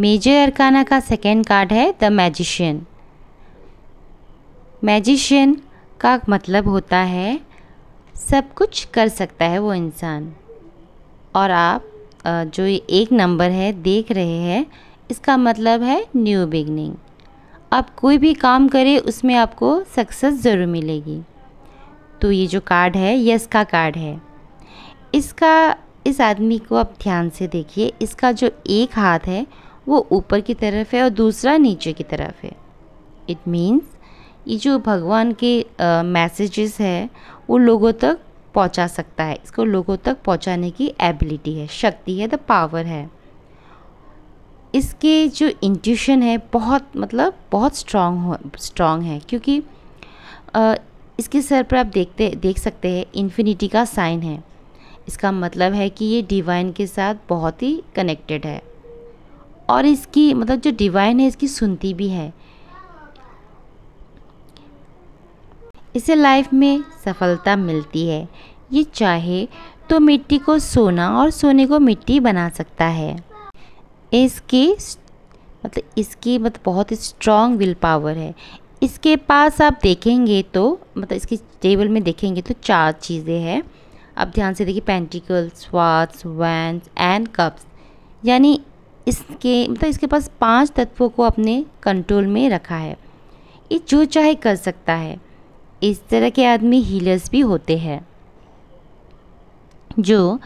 major arcana का second card है the magician magician का मतलब होता है सब कुछ कर सकता है वो इंसान और आप जो ये एक नंबर है देख रहे हैं इसका मतलब है न्यू बिगनिंग आप कोई भी काम करें उसमें आपको सक्सेस ज़रूर मिलेगी तो ये जो कार्ड है यस का कार्ड है इसका इस आदमी को आप ध्यान से देखिए इसका जो एक हाथ है वो ऊपर की तरफ है और दूसरा नीचे की तरफ है इट मीन्स ये जो भगवान के मैसेजेस uh, है वो लोगों तक पहुंचा सकता है इसको लोगों तक पहुंचाने की एबिलिटी है शक्ति है द पावर है इसके जो इंट्यूशन है बहुत मतलब बहुत स्ट्रांग हो स्ट्रांग है क्योंकि uh, इसके सर पर आप देखते देख सकते हैं इन्फिनिटी का साइन है इसका मतलब है कि ये डिवाइन के साथ बहुत ही कनेक्टेड है और इसकी मतलब जो डिवाइन है इसकी सुनती भी है इसे लाइफ में सफलता मिलती है ये चाहे तो मिट्टी को सोना और सोने को मिट्टी बना सकता है इसकी मतलब इसकी मतलब बहुत ही स्ट्रॉन्ग विल पावर है इसके पास आप देखेंगे तो मतलब इसकी टेबल में देखेंगे तो चार चीज़ें हैं आप ध्यान से देखिए pentacles swords wands and cups यानी इसके मतलब इसके पास पांच तत्वों को अपने कंट्रोल में रखा है ये जो चाहे कर सकता है इस तरह के आदमी हीलर्स भी होते हैं जो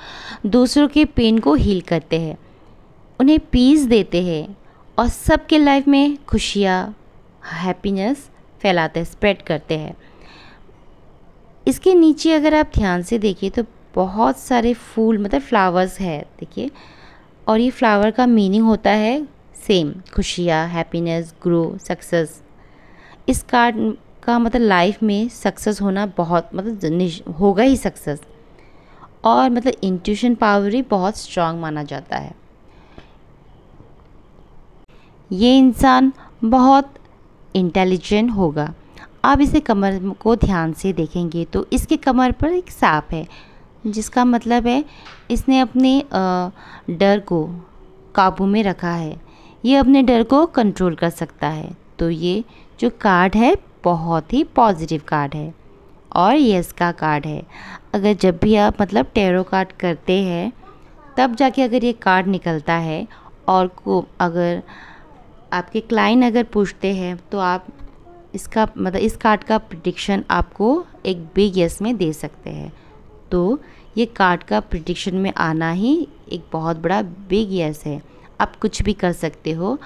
दूसरों के पेन को हील करते हैं उन्हें पीस देते हैं और सबके लाइफ में खुशियाँ हैप्पीनेस फैलाते हैं स्प्रेड करते हैं इसके नीचे अगर आप ध्यान से देखिए तो बहुत सारे फूल मतलब फ्लावर्स है देखिए और ये फ्लावर का मीनिंग होता है सेम खुशियाँ हैप्पीनेस ग्रो सक्सेस इस कार्ड का मतलब लाइफ में सक्सेस होना बहुत मतलब होगा ही सक्सेस और मतलब इंट्यूशन पावर ही बहुत स्ट्रांग माना जाता है ये इंसान बहुत इंटेलिजेंट होगा आप इसे कमर को ध्यान से देखेंगे तो इसके कमर पर एक सांप है जिसका मतलब है इसने अपने डर को काबू में रखा है ये अपने डर को कंट्रोल कर सकता है तो ये जो कार्ड है बहुत ही पॉजिटिव कार्ड है और यस का कार्ड है अगर जब भी आप मतलब टेरो कार्ड करते हैं तब जाके अगर ये कार्ड निकलता है और को अगर आपके क्लाइंट अगर पूछते हैं तो आप इसका मतलब इस कार्ड का प्रडिक्शन आपको एक बिग यस में दे सकते हैं तो ये कार्ड का प्रिडिक्शन में आना ही एक बहुत बड़ा बिग यस है आप कुछ भी कर सकते हो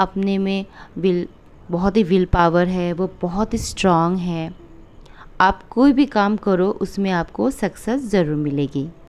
अपने में विल बहुत ही विल पावर है वो बहुत ही स्ट्रांग है आप कोई भी काम करो उसमें आपको सक्सेस ज़रूर मिलेगी